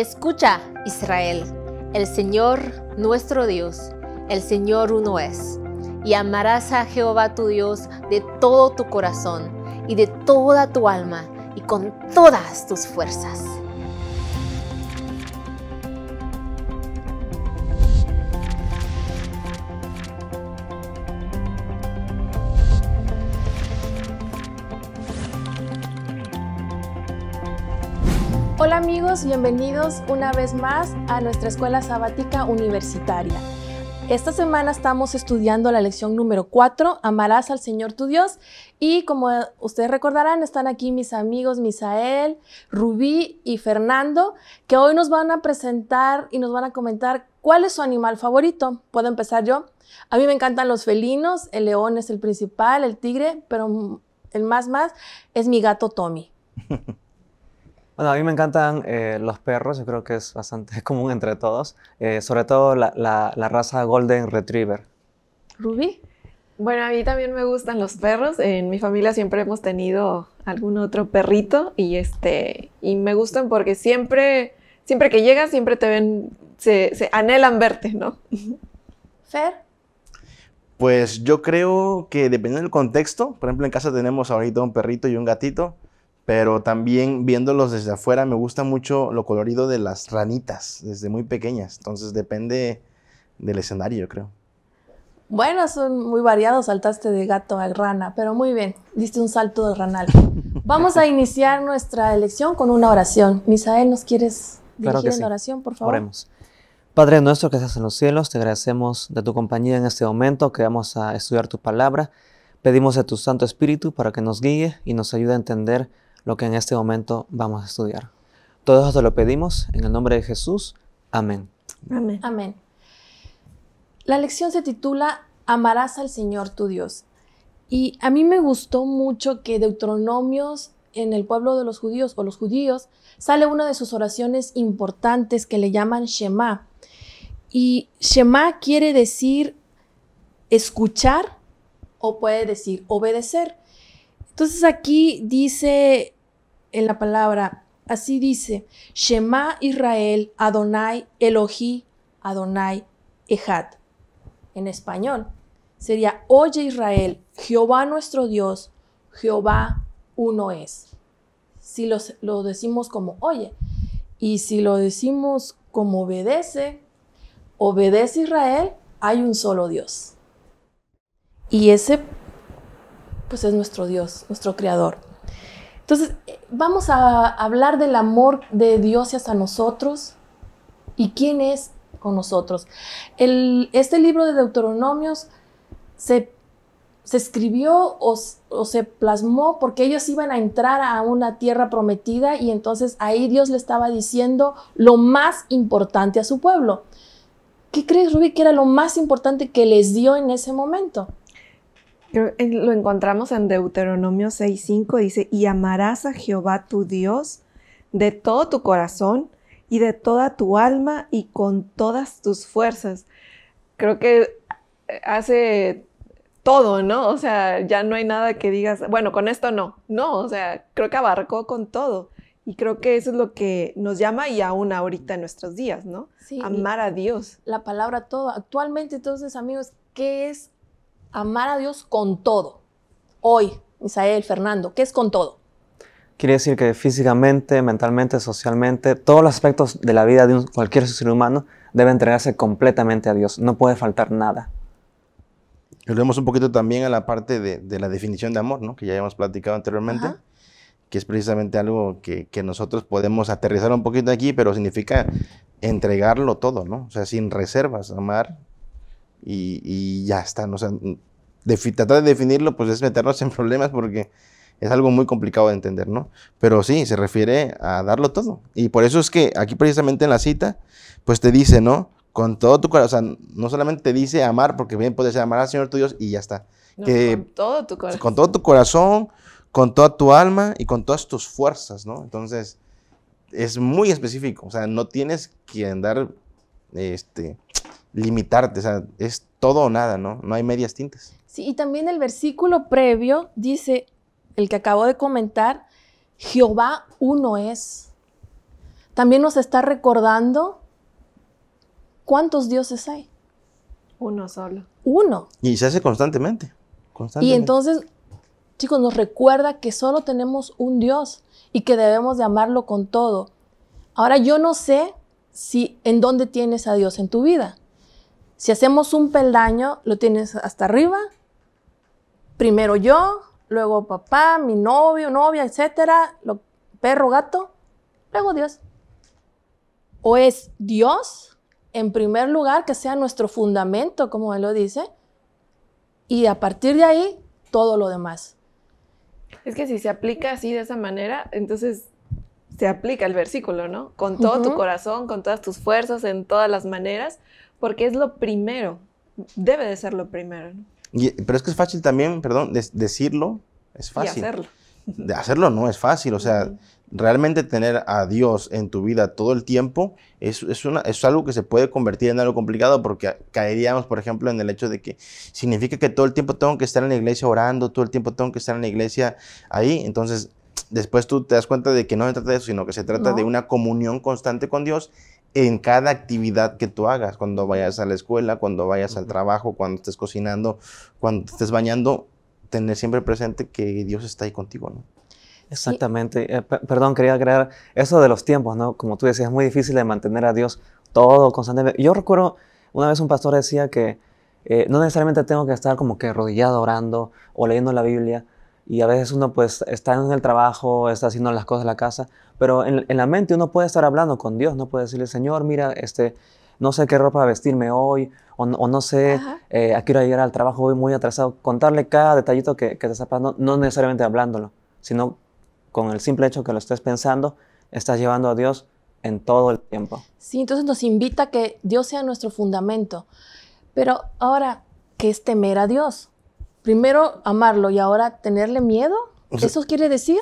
Escucha, Israel, el Señor nuestro Dios, el Señor uno es. Y amarás a Jehová tu Dios de todo tu corazón y de toda tu alma y con todas tus fuerzas. bienvenidos una vez más a nuestra Escuela Sabática Universitaria. Esta semana estamos estudiando la lección número 4, Amarás al Señor tu Dios. Y como ustedes recordarán, están aquí mis amigos Misael, Rubí y Fernando, que hoy nos van a presentar y nos van a comentar cuál es su animal favorito. ¿Puedo empezar yo? A mí me encantan los felinos, el león es el principal, el tigre, pero el más más es mi gato Tommy. Bueno, a mí me encantan eh, los perros, yo creo que es bastante común entre todos, eh, sobre todo la, raza Golden Retriever. ¿Ruby? Bueno, a mí también me gustan los perros. En mi familia siempre hemos tenido algún otro perrito y, este, y me gustan porque siempre, siempre que llegas, siempre te ven, se, se anhelan verte, ¿no? Fer. Pues yo creo que dependiendo del contexto, por ejemplo, en casa tenemos ahorita un perrito y un gatito pero también viéndolos desde afuera me gusta mucho lo colorido de las ranitas, desde muy pequeñas, entonces depende del escenario, yo creo. Bueno, son muy variados, saltaste de gato al rana, pero muy bien, diste un salto de ranal. Vamos a iniciar nuestra elección con una oración. Misael, ¿nos quieres dirigir en oración, por favor? Oremos. Padre nuestro que estás en los cielos, te agradecemos de tu compañía en este momento que vamos a estudiar tu palabra. Pedimos a tu Santo Espíritu para que nos guíe y nos ayude a entender lo que en este momento vamos a estudiar. Todos te lo pedimos en el nombre de Jesús. Amén. Amén. Amén. La lección se titula Amarás al Señor tu Dios. Y a mí me gustó mucho que Deuteronomios en el pueblo de los judíos o los judíos sale una de sus oraciones importantes que le llaman Shema. Y Shema quiere decir escuchar o puede decir obedecer. Entonces aquí dice en la palabra. Así dice, Shema Israel, Adonai, Elohi, Adonai, Ejat. En español sería, oye Israel, Jehová nuestro Dios, Jehová uno es. Si lo decimos como oye y si lo decimos como obedece, obedece Israel, hay un solo Dios. Y ese, pues es nuestro Dios, nuestro Creador. Entonces, eh, vamos a hablar del amor de Dios hacia nosotros y quién es con nosotros. este libro de Deuteronomios se, escribió o, o, se plasmó porque ellos iban a entrar a una tierra prometida y entonces ahí Dios le estaba diciendo lo más importante a su pueblo. ¿Qué crees, Rubí, que era lo más importante que les dio en ese momento? lo encontramos en Deuteronomio 6:5, dice, y amarás a Jehová tu Dios de todo tu corazón y de toda tu alma y con todas tus fuerzas. Creo que hace todo, ¿no? O sea, ya no hay nada que digas, bueno, con esto no, no, o sea, creo que abarcó con todo. Y creo que eso es lo que nos llama y aún ahorita en nuestros días, ¿no? Amar a Dios. La palabra todo. Actualmente, entonces, amigos, ¿qué es amar a Dios con todo. Hoy, Misael, Fernando, ¿qué es con todo? Quiere decir que físicamente, mentalmente, socialmente, todos los aspectos de la vida de cualquier ser humano deben entregarse completamente a Dios. No puede faltar nada. Volvemos un poquito también a la parte de, la definición de amor, ¿no? que ya hemos platicado anteriormente, que es precisamente algo que, que, nosotros podemos aterrizar un poquito aquí, pero significa entregarlo todo, ¿no? o sea, sin reservas, amar y, ya está. O sea, tratar de definirlo pues es meternos en problemas porque es algo muy complicado de entender, ¿no? Pero sí, se refiere a darlo todo. Y por eso es que aquí precisamente en la cita, pues te dice, ¿no? Con todo tu corazón, o sea, no solamente te dice amar, porque bien puedes amar al Señor tu Dios y ya está. con todo tu corazón. Con todo tu corazón, con toda tu alma y con todas tus fuerzas, ¿no? Entonces, es muy específico, o sea, no tienes que andar, este, limitarte, o sea, es todo o nada, ¿no? No hay medias tintas. Sí, y también el versículo previo dice, el que acabo de comentar, Jehová uno es. También nos está recordando cuántos dioses hay. Uno solo. Uno. Y se hace constantemente. constantemente. Y entonces, chicos, nos recuerda que solo tenemos un Dios y que debemos de amarlo con todo. Ahora yo no sé si en dónde tienes a Dios en tu vida. Si hacemos un peldaño, lo tienes hasta arriba. Primero yo, luego papá, mi novio, novia, etcétera, lo, perro, gato, luego Dios. O es Dios, en primer lugar, que sea nuestro fundamento, como él lo dice, y a partir de ahí, todo lo demás. Es que si se aplica así de esa manera, entonces se aplica el versículo, ¿no? Con todo tu corazón, con todas tus fuerzas, en todas las maneras, porque es lo primero, debe de ser lo primero. pero es que es fácil también, perdón, decirlo, es fácil. Y hacerlo. De hacerlo no es fácil, o sea, realmente tener a Dios en tu vida todo el tiempo es, una, es algo que se puede convertir en algo complicado porque caeríamos, por ejemplo, en el hecho de que significa que todo el tiempo tengo que estar en la iglesia orando, todo el tiempo tengo que estar en la iglesia ahí, entonces después tú te das cuenta de que no se trata de eso, sino que se trata de una comunión constante con Dios en cada actividad que tú hagas, cuando vayas a la escuela, cuando vayas al trabajo, cuando estés cocinando, cuando estés bañando, tener siempre presente que Dios está ahí contigo, ¿no? Exactamente. Eh, perdón, quería agregar eso de los tiempos, ¿no? Como tú decías, es muy difícil de mantener a Dios todo constantemente. Yo recuerdo una vez un pastor decía que eh, no necesariamente tengo que estar como que arrodillado orando o leyendo la Biblia, y a veces uno pues está en el trabajo, está haciendo las cosas de la casa, pero en, la mente uno puede estar hablando con Dios, no puede decirle, Señor, mira, este, no sé qué ropa vestirme hoy, o, no sé eh, a qué hora llegar al trabajo, voy muy atrasado. Contarle cada detallito que, que te está pasando, no necesariamente hablándolo, sino con el simple hecho que lo estés pensando, estás llevando a Dios en todo el tiempo. Sí, entonces nos invita a que Dios sea nuestro fundamento. Pero ahora, ¿qué es temer a Dios? primero amarlo y ahora tenerle miedo. ¿Eso quiere decir?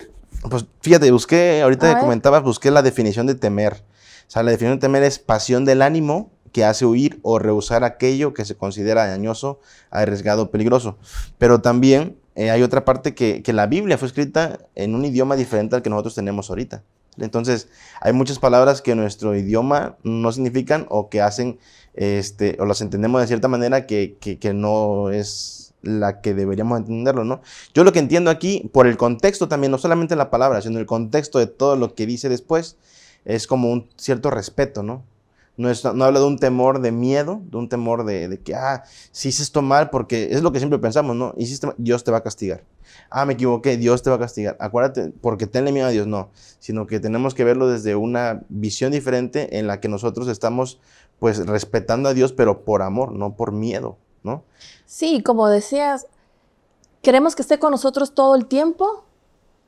Pues fíjate, busqué, ahorita que comentabas, busqué la definición de temer. O sea, la definición de temer es pasión del ánimo que hace huir o rehusar aquello que se considera dañoso, arriesgado, peligroso. Pero también eh, hay otra parte que, la Biblia fue escrita en un idioma diferente al que nosotros tenemos ahorita. Entonces, hay muchas palabras que nuestro idioma no significan o que hacen, este, o las entendemos de cierta manera que no es la que deberíamos entenderlo, ¿no? Yo lo que entiendo aquí, por el contexto también, no solamente la palabra, sino el contexto de todo lo que dice después, es como un cierto respeto, ¿no? No, no habla de un temor de miedo, de un temor de, que, ah, si hice esto mal, porque es lo que siempre pensamos, ¿no? Hiciste Dios te va a castigar. Ah, me equivoqué, Dios te va a castigar. Acuérdate, porque tenle miedo a Dios, no. Sino que tenemos que verlo desde una visión diferente en la que nosotros estamos, pues, respetando a Dios, pero por amor, no por miedo. Sí, como decías, queremos que esté con nosotros todo el tiempo,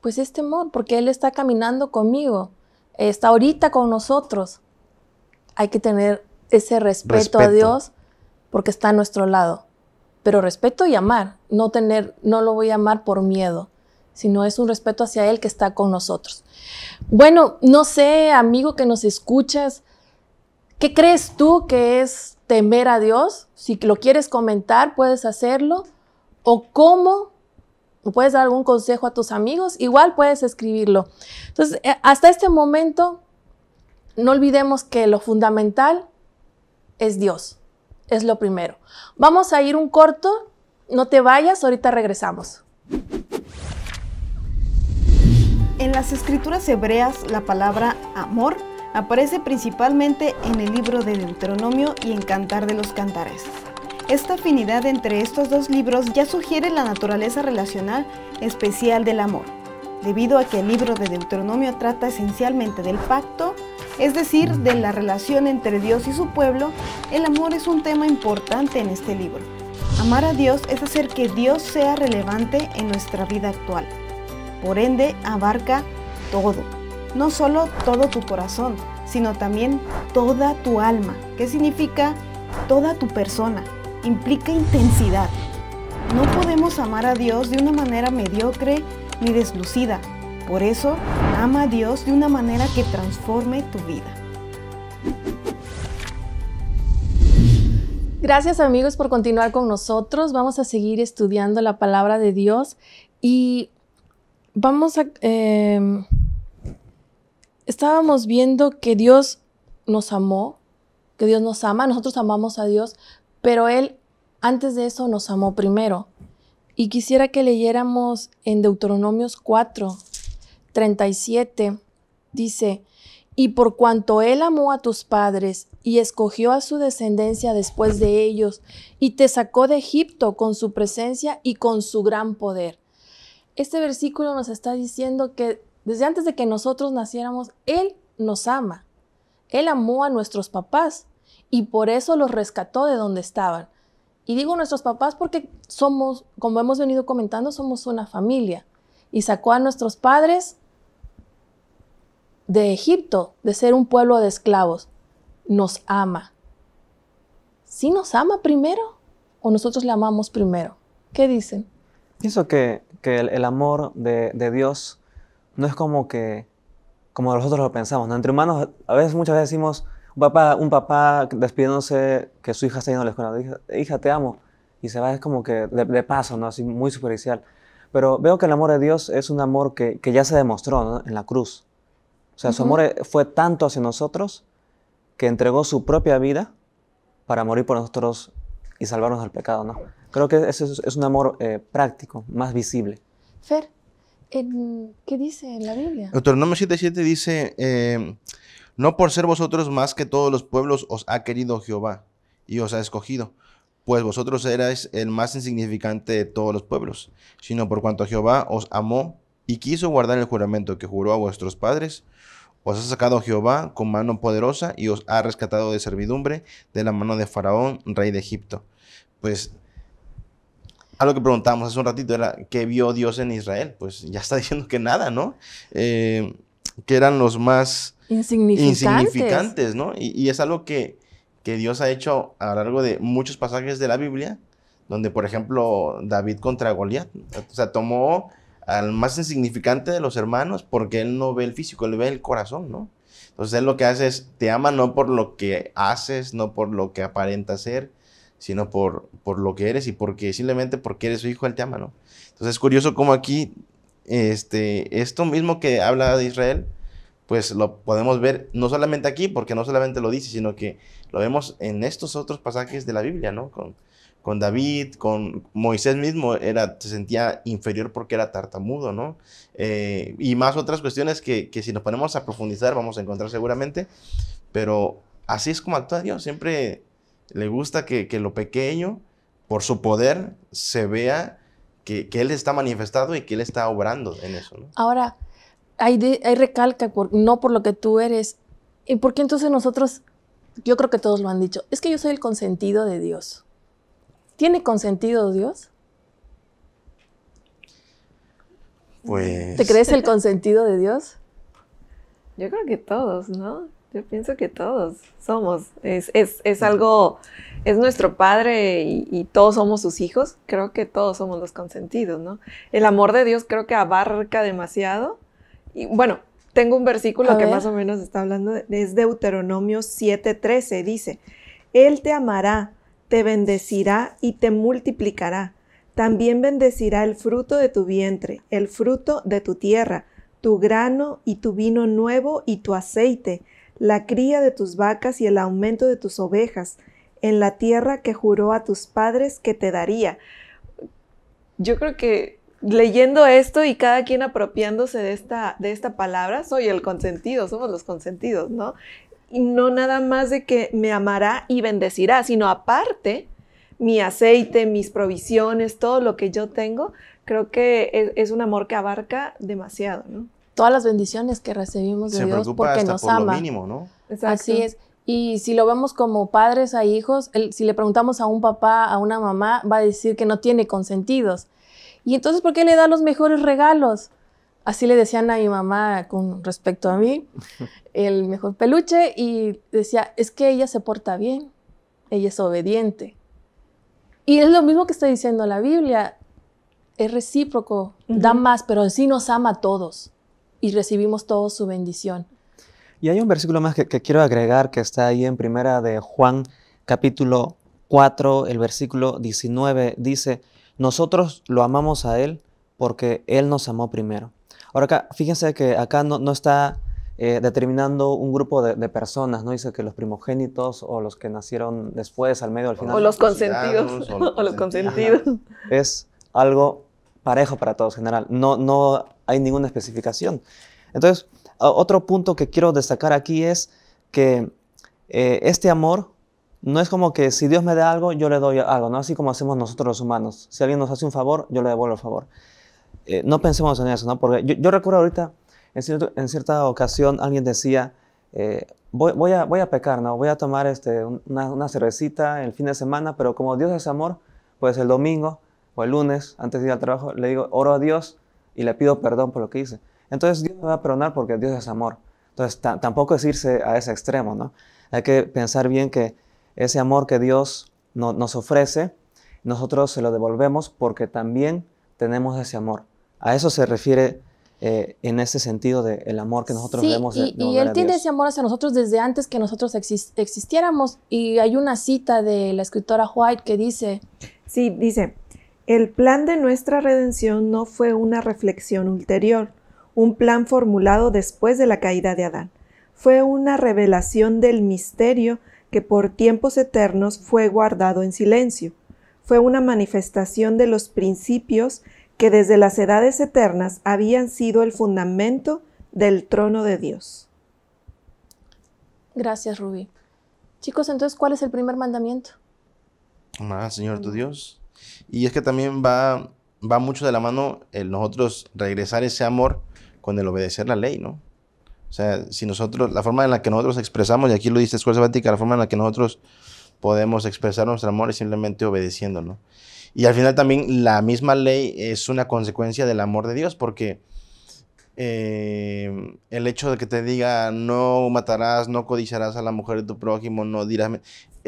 pues es temor, porque Él está caminando conmigo, está ahorita con nosotros. Hay que tener ese respeto, a Dios porque está a nuestro lado. Pero respeto y amar, no tener, no lo voy a amar por miedo, sino es un respeto hacia Él que está con nosotros. Bueno, no sé, amigo que nos escuchas, ¿qué crees tú que es temer a Dios? Si lo quieres comentar, puedes hacerlo. ¿O cómo? puedes dar algún consejo a tus amigos? Igual puedes escribirlo. Entonces, eh, hasta este momento, no olvidemos que lo fundamental es Dios. Es lo primero. Vamos a ir un corto. No te vayas, ahorita regresamos. En las escrituras hebreas, la palabra amor Aparece principalmente en el libro de Deuteronomio y en Cantar de los Cantares. Esta afinidad entre estos dos libros ya sugiere la naturaleza relacional especial del amor, debido a que el libro de Deuteronomio trata esencialmente del pacto, es decir, de la relación entre Dios y su pueblo, el amor es un tema importante en este libro. Amar a Dios es hacer que Dios sea relevante en nuestra vida actual. Por ende, abarca todo, no solo todo tu corazón, sino también toda tu alma, ¿Qué significa toda tu persona. Implica intensidad. No podemos amar a Dios de una manera mediocre ni deslucida. Por eso, ama a Dios de una manera que transforme tu vida. Gracias amigos por continuar con nosotros. Vamos a seguir estudiando la palabra de Dios y vamos a... Eh, estábamos viendo que Dios nos amó, que Dios nos ama, nosotros amamos a Dios, pero Él antes de eso nos amó primero. Y quisiera que leyéramos en Deuteronomios 4, 37, dice, y por cuanto Él amó a tus padres y escogió a su descendencia después de ellos, y te sacó de Egipto con su presencia y con su gran poder. Este versículo nos está diciendo que desde antes de que nosotros naciéramos, Él nos ama. Él amó a nuestros papás y por eso los rescató de donde estaban. Y digo nuestros papás porque somos, como hemos venido comentando, somos una familia. Y sacó a nuestros padres de Egipto, de ser un pueblo de esclavos. Nos ama. ¿Sí nos ama primero o nosotros le amamos primero? ¿Qué dicen? Pienso que, el, amor de Dios no es como que, como nosotros lo pensamos, ¿no? Entre humanos, a veces, muchas veces decimos, un papá, un papá despidiéndose que su hija está yendo a la escuela, hija, hija te amo, y se va, es como que de, paso, ¿no? Así muy superficial. Pero veo que el amor de Dios es un amor que, que ya se demostró en la cruz. O sea, su amor eh, fue tanto hacia nosotros que entregó su propia vida para morir por nosotros y salvarnos del pecado, ¿no? Creo que ese es, un amor eh, práctico, más visible. Fer, en, ¿Qué dice la Biblia? Deuteronomio 7.7 dice, em, no por ser vosotros más que todos los pueblos os ha querido Jehová y os ha escogido, pues vosotros erais el más insignificante de todos los pueblos, sino por cuanto Jehová os amó y quiso guardar el juramento que juró a vuestros padres, os ha sacado Jehová con mano poderosa y os ha rescatado de servidumbre de la mano de Faraón, rey de Egipto. Pues algo que preguntábamos hace un ratito era, ¿qué vio Dios en Israel? Pues ya está diciendo que nada, ¿no? Eh, que eran los más insignificantes, ¿no? Y, es algo que, que Dios ha hecho a lo largo de muchos pasajes de la Biblia, donde, por ejemplo, David contra Goliat, o sea, tomó al más insignificante de los hermanos porque él no ve el físico, él ve el corazón, ¿no? Entonces él lo que hace es, te ama no por lo que haces, no por lo que aparenta ser, sino por, por lo que eres y porque simplemente porque eres su hijo, Él te ¿no? Entonces es curioso cómo aquí, este, esto mismo que habla de Israel, pues lo podemos ver no solamente aquí, porque no solamente lo dice, sino que lo vemos en estos otros pasajes de la Biblia, ¿no? Con, con David, con Moisés mismo, era, se sentía inferior porque era tartamudo, ¿no? Eh, y más otras cuestiones que, que, si nos ponemos a profundizar vamos a encontrar seguramente, pero así es como actúa Dios, siempre le gusta que, lo pequeño, por su poder, se vea que, Él está manifestado y que Él está obrando en eso. ¿no? Ahora, hay de, recalca, no por lo que tú eres. ¿Y por qué entonces nosotros, yo creo que todos lo han dicho, es que yo soy el consentido de Dios? ¿Tiene consentido Dios? Pues... ¿Te crees el consentido de Dios? Yo creo que todos, ¿no? Yo pienso que todos somos. Es, es, es algo, es nuestro padre y, todos somos sus hijos. Creo que todos somos los consentidos, ¿no? El amor de Dios creo que abarca demasiado. Y bueno, tengo un versículo que más o menos está hablando, es Deuteronomio 7:13. Dice, Él te amará, te bendecirá y te multiplicará. También bendecirá el fruto de tu vientre, el fruto de tu tierra, tu grano y tu vino nuevo y tu aceite la cría de tus vacas y el aumento de tus ovejas, en la tierra que juró a tus padres que te daría. Yo creo que leyendo esto y cada quien apropiándose de esta, de esta palabra, soy el consentido, somos los consentidos, ¿no? Y no nada más de que me amará y bendecirá, sino aparte, mi aceite, mis provisiones, todo lo que yo tengo, creo que es, es un amor que abarca demasiado, ¿no? todas las bendiciones que recibimos de Dios porque nos ama. mínimo, ¿no? Así es. Y si lo vemos como padres a hijos, si le preguntamos a un papá, a una mamá, va a decir que no tiene consentidos. Y entonces, ¿por qué le da los mejores regalos? Así le decían a mi mamá con respecto a mí, el mejor peluche, y decía, es que ella se porta bien, ella es obediente. Y es lo mismo que está diciendo la Biblia, es recíproco, da más, pero sí nos ama a todos y recibimos todos su bendición. Y hay un versículo más que, quiero agregar que está ahí en primera de Juan capítulo 4, el versículo 19, dice, nosotros lo amamos a Él porque Él nos amó primero. Ahora acá, fíjense que acá no, está eh, determinando un grupo de, personas, ¿no? Dice que los primogénitos o los que nacieron después, al medio, al final. O los consentidos. O los consentidos. Es algo parejo para todos en general. No, no hay ninguna especificación. Entonces, otro punto que quiero destacar aquí es que eh, este amor no es como que si Dios me da algo, yo le doy algo, no así como hacemos nosotros los humanos. Si alguien nos hace un favor, yo le devuelvo el favor. Eh, no pensemos en eso, ¿no? Porque yo, recuerdo ahorita, en, cierta ocasión, alguien decía, eh, voy, a, pecar, ¿no? Voy a tomar este, una, una, cervecita el fin de semana, pero como Dios es amor, pues el domingo o el lunes, antes de ir al trabajo, le digo, oro a Dios y le pido perdón por lo que hice. Entonces Dios me va a perdonar porque Dios es amor. Entonces tampoco es irse a ese extremo, ¿no? Hay que pensar bien que ese amor que Dios nos ofrece, nosotros se lo devolvemos porque también tenemos ese amor. A eso se refiere eh, en ese sentido del el amor que nosotros sí, y, y Él tiene ese amor hacia nosotros desde antes que nosotros existiéramos. Y hay una cita de la escritora White que dice... Sí, dice, el plan de nuestra redención no fue una reflexión ulterior, un plan formulado después de la caída de Adán. Fue una revelación del misterio que por tiempos eternos fue guardado en silencio. Fue una manifestación de los principios que desde las edades eternas habían sido el fundamento del trono de Dios. Gracias, Rubí. Chicos, entonces, ¿cuál es el primer mandamiento? Señor tu mm. Dios y es que también va, va mucho de la mano el nosotros regresar ese amor con el obedecer la ley, ¿no? O sea, si nosotros, la forma en la que nosotros expresamos, y aquí lo dice Escuela Sabática, la forma en la que nosotros podemos expresar nuestro amor es simplemente obedeciendo, ¿no? Y al final también la misma ley es una consecuencia del amor de Dios, porque eh, el hecho de que te diga no matarás, no codiciarás a la mujer de tu prójimo, no dirás...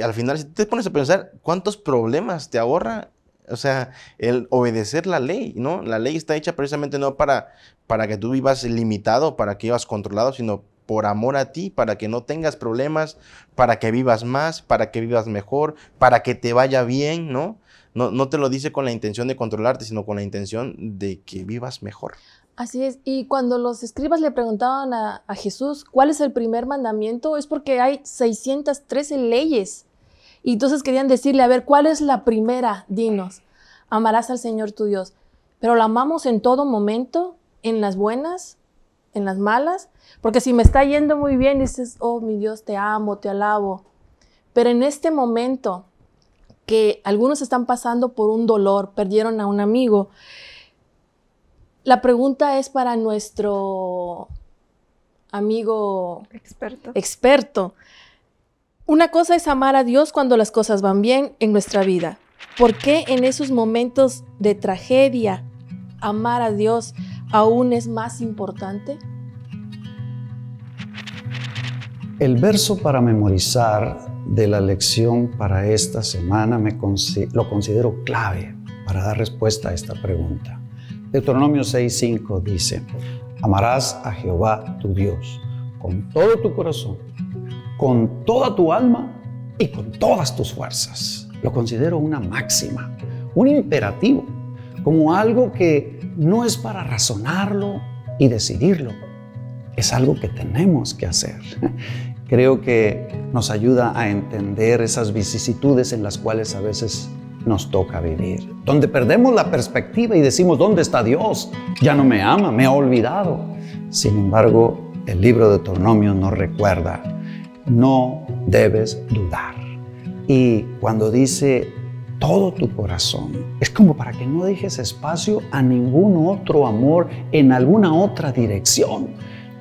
Al final, si te pones a pensar, ¿cuántos problemas te ahorra o sea, el obedecer la ley, ¿no? La ley está hecha precisamente no para, para que tú vivas limitado, para que vivas controlado, sino por amor a ti, para que no tengas problemas, para que vivas más, para que vivas mejor, para que te vaya bien, ¿no? No, te lo dice con la intención de controlarte, sino con la intención de que vivas mejor. Así es, y cuando los escribas le preguntaban a, a Jesús cuál es el primer mandamiento, es porque hay 613 leyes y entonces querían decirle, a ver, ¿cuál es la primera? Dinos, amarás al Señor tu Dios. Pero la amamos en todo momento, en las buenas, en las malas, porque si me está yendo muy bien, dices, oh mi Dios, te amo, te alabo. Pero en este momento que algunos están pasando por un dolor, perdieron a un amigo, la pregunta es para nuestro amigo experto. experto. Una cosa es amar a Dios cuando las cosas van bien en nuestra vida. ¿Por qué en esos momentos de tragedia amar a Dios aún es más importante? El verso para memorizar de la lección para esta semana me lo considero clave para dar respuesta a esta pregunta. Deuteronomio 6:5 dice, amarás a Jehová tu Dios con todo tu corazón con toda tu alma y con todas tus fuerzas. Lo considero una máxima, un imperativo, como algo que no es para razonarlo y decidirlo, es algo que tenemos que hacer. Creo que nos ayuda a entender esas vicisitudes en las cuales a veces nos toca vivir, donde perdemos la perspectiva y decimos, ¿dónde está Dios? Ya no me ama, me ha olvidado. Sin embargo, el libro de Tornomio nos recuerda no debes dudar. Y cuando dice todo tu corazón, es como para que no dejes espacio a ningún otro amor en alguna otra dirección.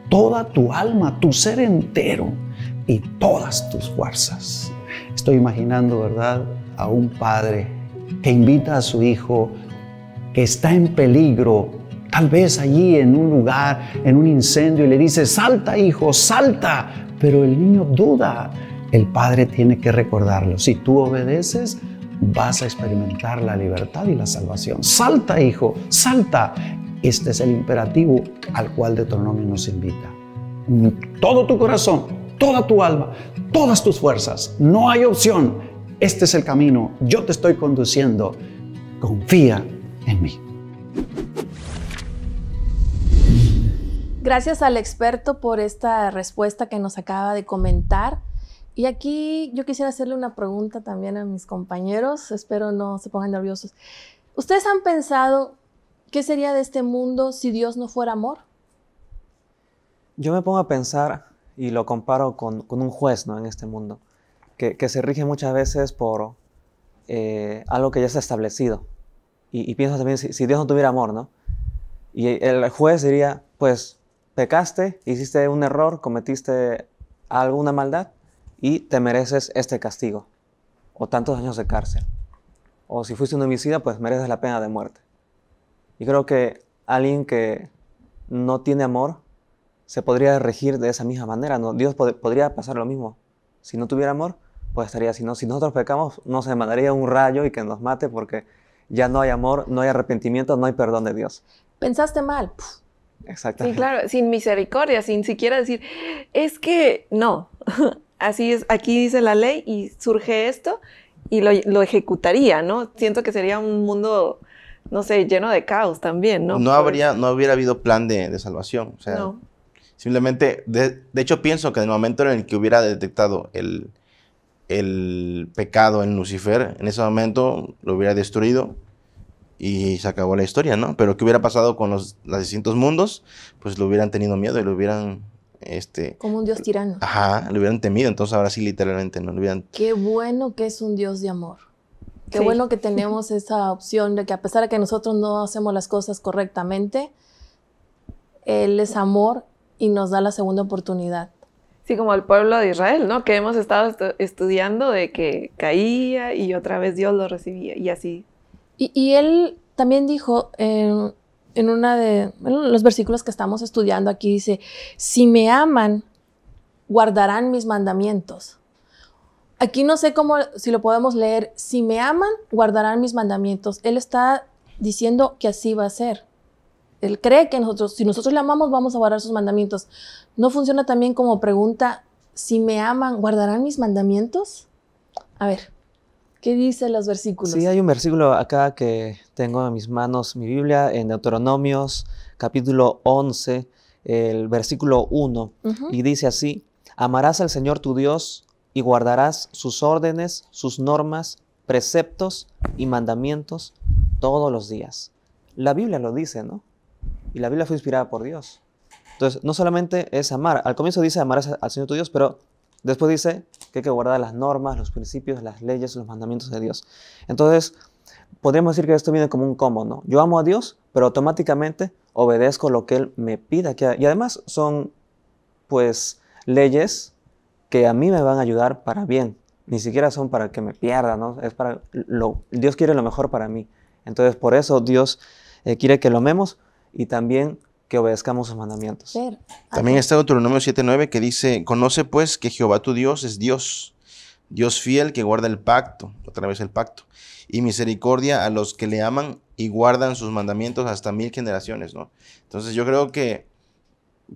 Toda tu alma, tu ser entero y todas tus fuerzas. Estoy imaginando, ¿verdad?, a un padre que invita a su hijo que está en peligro, tal vez allí en un lugar, en un incendio, y le dice, salta hijo, salta, pero el niño duda. El padre tiene que recordarlo. Si tú obedeces, vas a experimentar la libertad y la salvación. Salta, hijo, salta. Este es el imperativo al cual Deuteronomio nos invita. Todo tu corazón, toda tu alma, todas tus fuerzas. No hay opción. Este es el camino. Yo te estoy conduciendo. Confía en mí. Gracias al experto por esta respuesta que nos acaba de comentar. Y aquí yo quisiera hacerle una pregunta también a mis compañeros, espero no se pongan nerviosos. ¿Ustedes han pensado qué sería de este mundo si Dios no fuera amor? Yo me pongo a pensar y lo comparo con, un juez ¿no? en este mundo, que, se rige muchas veces por eh, algo que ya está establecido. Y, y pienso también si, si, Dios no tuviera amor, ¿no? Y el juez diría, pues pecaste, hiciste un error, cometiste alguna maldad y te mereces este castigo o tantos años de cárcel. O si fuiste un homicida, pues mereces la pena de muerte. Y creo que alguien que no tiene amor se podría regir de esa misma manera. ¿no? Dios podría pasar lo mismo. Si no tuviera amor, pues estaría así. ¿no? Si nosotros pecamos, se mandaría un rayo y que nos mate porque ya no hay amor, no hay arrepentimiento, no hay perdón de Dios. Pensaste mal. Sí, claro, sin misericordia, sin siquiera decir, es que no, así es, aquí dice la ley y surge esto y lo, ejecutaría, ¿no? Siento que sería un mundo, no sé, lleno de caos también, ¿no? No, pues habría, no hubiera habido plan de, salvación, o sea, no. simplemente, de, hecho pienso que en el momento en el que hubiera detectado el, el pecado en Lucifer, en ese momento lo hubiera destruido y se acabó la historia, ¿no? Pero ¿qué hubiera pasado con los, los distintos mundos? Pues lo hubieran tenido miedo y lo hubieran... Este, Como un dios tirano. Ajá, lo hubieran temido, entonces ahora sí literalmente no lo hubieran... Qué bueno que es un dios de amor. Qué bueno que tenemos esa opción de que a pesar de que nosotros no hacemos las cosas correctamente, Él es amor y nos da la segunda oportunidad. Sí, como el pueblo de Israel, ¿no? Que hemos estado estudiando de que caía y otra vez Dios lo recibía y así y, él también dijo eh, en uno de los versículos que estamos estudiando aquí, dice, si me aman, guardarán mis mandamientos. Aquí no sé cómo, si lo podemos leer, si me aman, guardarán mis mandamientos. Él está diciendo que así va a ser. Él cree que nosotros, si nosotros le amamos, vamos a guardar sus mandamientos. ¿No funciona también como pregunta, si me aman, guardarán mis mandamientos? A ver. ¿Qué dicen los versículos? Sí, hay un versículo acá que tengo en mis manos, mi Biblia, en Deuteronomios capítulo 11, el versículo 1, y dice así, amarás al Señor tu Dios y guardarás sus órdenes, sus normas, preceptos y mandamientos todos los días. La Biblia lo dice, ¿no? Y la Biblia fue inspirada por Dios. Entonces, no solamente es amar, al comienzo dice amarás al Señor tu Dios, pero Después dice que hay que guardar las normas, los principios, las leyes, los mandamientos de Dios. Entonces, podríamos decir que esto viene como un combo, ¿no? Yo amo a Dios, pero automáticamente obedezco lo que Él me pida. Que, y además son, pues, leyes que a mí me van a ayudar para bien. Ni siquiera son para que me pierda, ¿no? Es para lo, Dios quiere lo mejor para mí. Entonces, por eso Dios eh, quiere que lo amemos y también que obedezcamos sus mandamientos. También está Deuteronomio 7.9 que dice, conoce pues que Jehová tu Dios es Dios, Dios fiel que guarda el pacto, otra vez el pacto, y misericordia a los que le aman y guardan sus mandamientos hasta mil generaciones, ¿no? Entonces yo creo que,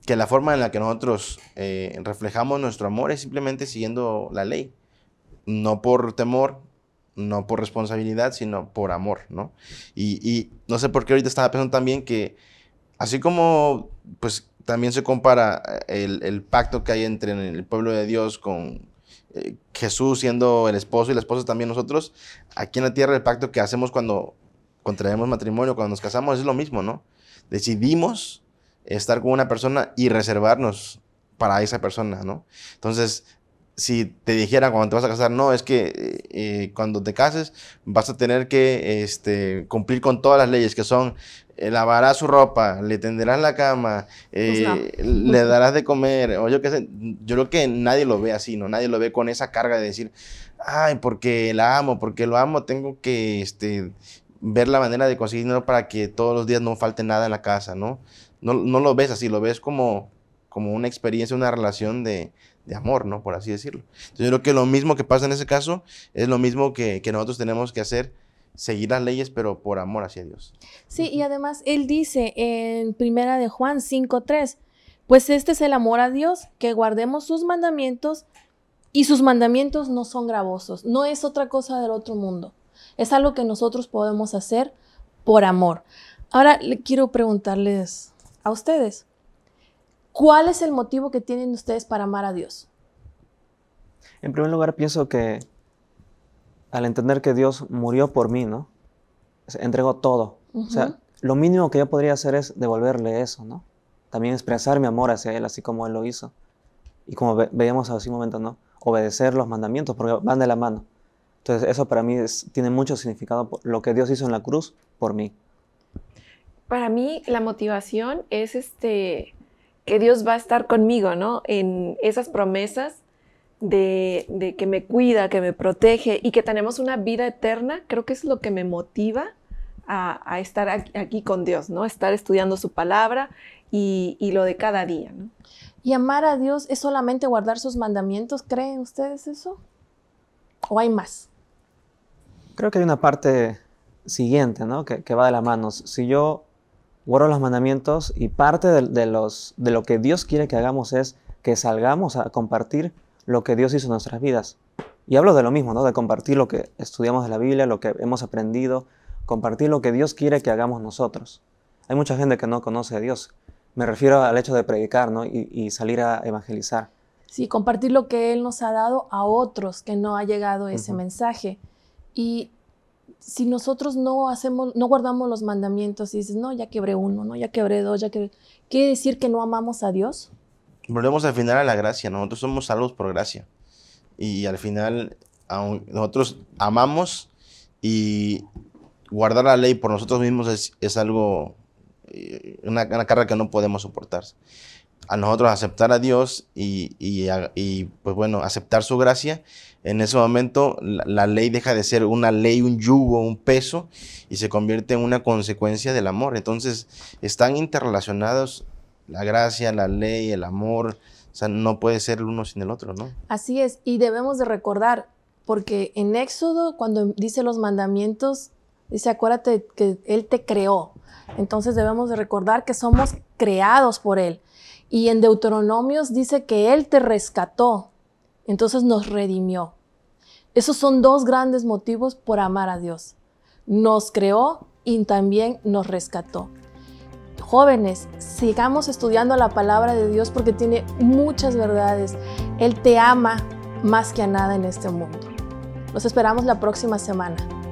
que la forma en la que nosotros eh, reflejamos nuestro amor es simplemente siguiendo la ley, no por temor, no por responsabilidad, sino por amor, ¿no? Y, y no sé por qué ahorita estaba pensando también que Así como, pues, también se compara eh, el, pacto que hay entre el pueblo de Dios con eh, Jesús siendo el esposo y la esposa también nosotros. Aquí en la tierra el pacto que hacemos cuando contraemos matrimonio, cuando nos casamos, es lo mismo, ¿no? Decidimos estar con una persona y reservarnos para esa persona, ¿no? Entonces, si te dijeran cuando te vas a casar, no, es que eh, cuando te cases vas a tener que este, cumplir con todas las leyes que son eh, Lavará su ropa, le tenderás la cama, eh, pues le darás de comer. O yo, qué sé, yo creo que nadie lo ve así, ¿no? Nadie lo ve con esa carga de decir, ay, porque la amo, porque lo amo, tengo que este, ver la manera de conseguir para que todos los días no falte nada en la casa, ¿no? No, lo ves así, lo ves como, como una experiencia, una relación de, amor, ¿no? Por así decirlo. Entonces, yo creo que lo mismo que pasa en ese caso es lo mismo que, que nosotros tenemos que hacer seguir las leyes, pero por amor hacia Dios. Sí, y además él dice en Primera de Juan 5.3, pues este es el amor a Dios, que guardemos sus mandamientos y sus mandamientos no son gravosos, no es otra cosa del otro mundo, es algo que nosotros podemos hacer por amor. Ahora le quiero preguntarles a ustedes, ¿cuál es el motivo que tienen ustedes para amar a Dios? En primer lugar, pienso que al entender que Dios murió por mí, ¿no? entregó todo. O sea, lo mínimo que yo podría hacer es devolverle eso, ¿no? También expresar mi amor hacia Él, así como Él lo hizo. Y como veíamos hace un momento, ¿no? Obedecer los mandamientos, porque van de la mano. Entonces, eso para mí tiene mucho significado, lo que Dios hizo en la cruz por mí. Para mí, la motivación es este, que Dios va a estar conmigo, ¿no? En esas promesas de, que me cuida, que me protege y que tenemos una vida eterna, creo que es lo que me motiva a, estar aquí, con Dios, ¿no? Estar estudiando su palabra y, lo de cada día, ¿no? ¿Y amar a Dios es solamente guardar sus mandamientos? ¿Creen ustedes eso? ¿O hay más? Creo que hay una parte siguiente, ¿no? Que, va de la mano. Si yo guardo los mandamientos y parte de, los, de lo que Dios quiere que hagamos es que salgamos a compartir lo que Dios hizo en nuestras vidas. Y hablo de lo mismo, ¿no? De compartir lo que estudiamos de la Biblia, lo que hemos aprendido, compartir lo que Dios quiere que hagamos nosotros. Hay mucha gente que no conoce a Dios. Me refiero al hecho de predicar, ¿no? Y, salir a evangelizar. Sí, compartir lo que Él nos ha dado a otros que no ha llegado ese mensaje. Y si nosotros no hacemos, no guardamos los mandamientos y dices, no, ya quebré uno, no, ya quebré dos, ya ¿Quiere decir que no amamos a Dios? volvemos al final a la gracia. Nosotros somos salvos por gracia. Y al final, nosotros amamos y guardar la ley por nosotros mismos es, es algo, eh, una, carga que no podemos soportar. A nosotros aceptar a Dios y, y, pues bueno, aceptar su gracia, en ese momento la, ley deja de ser una ley, un yugo, un peso y se convierte en una consecuencia del amor. Entonces están interrelacionados la gracia, la ley, el amor, o sea, no puede ser el uno sin el otro, ¿no? Así es, y debemos de recordar, porque en Éxodo, cuando dice los mandamientos, dice, acuérdate que Él te creó, entonces debemos de recordar que somos creados por Él. Y en Deuteronomios dice que Él te rescató, entonces nos redimió. Esos son dos grandes motivos por amar a Dios. Nos creó y también nos rescató. Jóvenes, sigamos estudiando la palabra de Dios porque tiene muchas verdades. Él te ama más que a nada en este mundo. Los esperamos la próxima semana.